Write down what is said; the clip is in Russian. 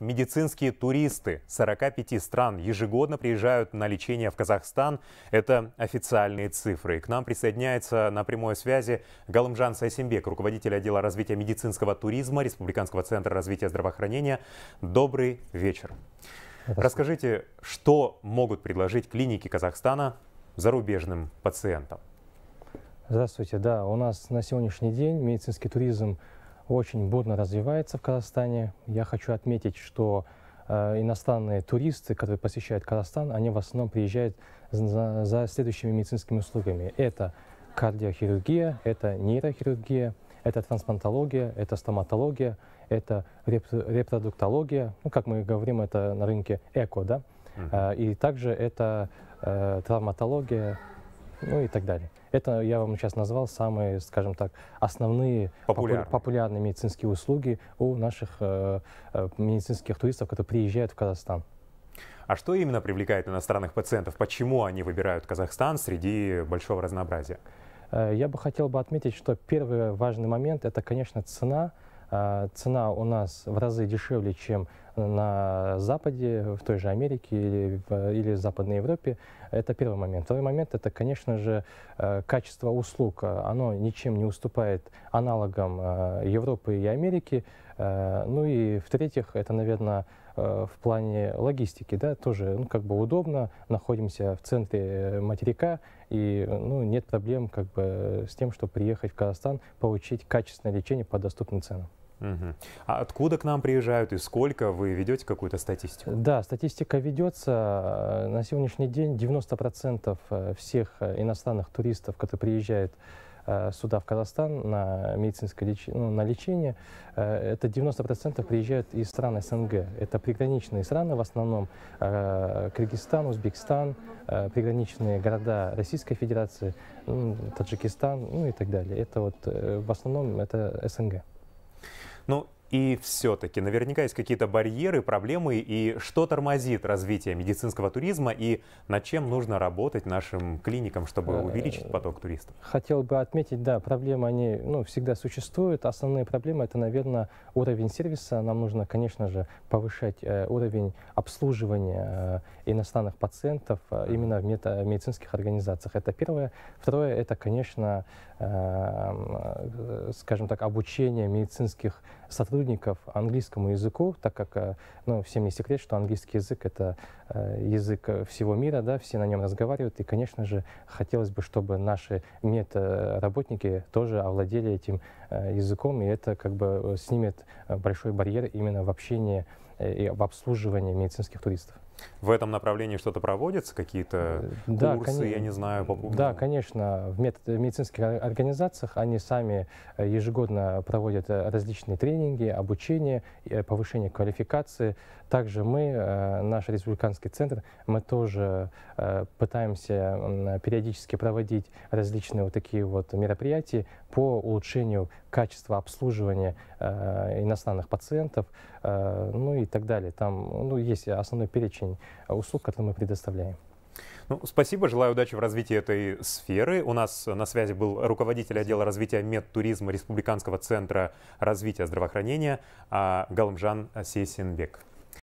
Медицинские туристы 45 стран ежегодно приезжают на лечение в Казахстан. Это официальные цифры. к нам присоединяется на прямой связи Галымжан Сайсимбек, руководитель отдела развития медицинского туризма Республиканского центра развития здравоохранения. Добрый вечер. Расскажите, что могут предложить клиники Казахстана зарубежным пациентам? Здравствуйте. Да, у нас на сегодняшний день медицинский туризм – очень бурно развивается в Казахстане. Я хочу отметить, что э, иностранные туристы, которые посещают Казахстан, они в основном приезжают за, за следующими медицинскими услугами. Это кардиохирургия, это нейрохирургия, это трансплантология, это стоматология, это реп репродуктология, ну, как мы говорим, это на рынке эко, да, mm -hmm. и также это э, травматология, ну и так далее. Это я вам сейчас назвал самые, скажем так, основные популярные, популярные медицинские услуги у наших э, э, медицинских туристов, которые приезжают в Казахстан. А что именно привлекает иностранных пациентов? Почему они выбирают Казахстан среди большого разнообразия? Э, я бы хотел бы отметить, что первый важный момент – это, конечно, цена. Э, цена у нас в разы дешевле, чем на Западе, в той же Америке или в, или в Западной Европе. Это первый момент. Второй момент – это, конечно же, э, качество услуг. Оно ничем не уступает аналогам э, Европы и Америки. Э, ну и в-третьих, это, наверное, в плане логистики, да, тоже, ну, как бы удобно, находимся в центре материка, и, ну, нет проблем, как бы, с тем, чтобы приехать в Казахстан, получить качественное лечение по доступным ценам. Угу. А откуда к нам приезжают и сколько? Вы ведете какую-то статистику? Да, статистика ведется. Э, на сегодняшний день 90% э, всех э, иностранных туристов, которые приезжают сюда, в Казахстан, на медицинское лечение, ну, на лечение, это 90% приезжают из стран СНГ. Это приграничные страны, в основном Кыргызстан, Узбекистан, приграничные города Российской Федерации, Таджикистан ну, и так далее. Это вот в основном это СНГ. Ну и все-таки наверняка есть какие-то барьеры, проблемы и что тормозит развитие медицинского туризма и над чем нужно работать нашим клиникам, чтобы э, увеличить поток туристов? Хотел бы отметить, да, проблемы, они ну, всегда существуют. Основные проблемы – это, наверное, уровень сервиса. Нам нужно, конечно же, повышать э, уровень обслуживания э, иностранных пациентов э, именно в мета- медицинских организациях. Это первое. Второе – это, конечно, э, э, скажем так, обучение медицинских сотрудников английскому языку, так как, э, ну, всем не секрет, что английский язык — это э, язык э, всего мира, да, все на нем разговаривают, и, конечно же, хотелось бы, чтобы наши медработники тоже овладели этим языком, и это как бы снимет большой барьер именно в общении и в обслуживании медицинских туристов. В этом направлении что-то проводится, какие-то э, да, курсы, кон... я не знаю, по Да, конечно, в мед... медицинских организациях они сами э, ежегодно проводят э, различные тренинги, обучение, повышение квалификации. Также мы, наш республиканский центр, мы тоже пытаемся периодически проводить различные вот такие вот мероприятия по улучшению качества обслуживания иностранных пациентов, ну и так далее. Там ну, есть основной перечень уровень а услуг, которые мы предоставляем. Ну, спасибо, желаю удачи в развитии этой сферы. У нас на связи был руководитель отдела развития медтуризма Республиканского центра развития здравоохранения а, Галмжан Сейсенбек.